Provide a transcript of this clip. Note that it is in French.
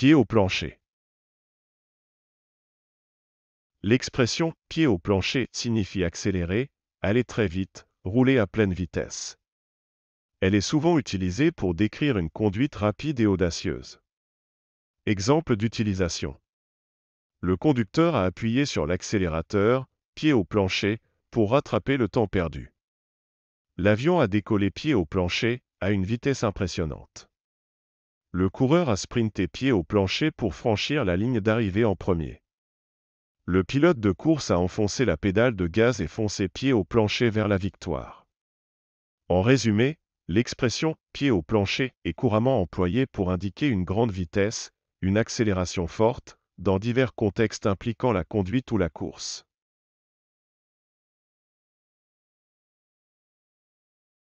pied au plancher. L'expression pied au plancher signifie accélérer, aller très vite, rouler à pleine vitesse. Elle est souvent utilisée pour décrire une conduite rapide et audacieuse. Exemple d'utilisation. Le conducteur a appuyé sur l'accélérateur, pied au plancher, pour rattraper le temps perdu. L'avion a décollé pied au plancher, à une vitesse impressionnante. Le coureur a sprinté pied au plancher pour franchir la ligne d'arrivée en premier. Le pilote de course a enfoncé la pédale de gaz et foncé pied au plancher vers la victoire. En résumé, l'expression pied au plancher est couramment employée pour indiquer une grande vitesse, une accélération forte, dans divers contextes impliquant la conduite ou la course.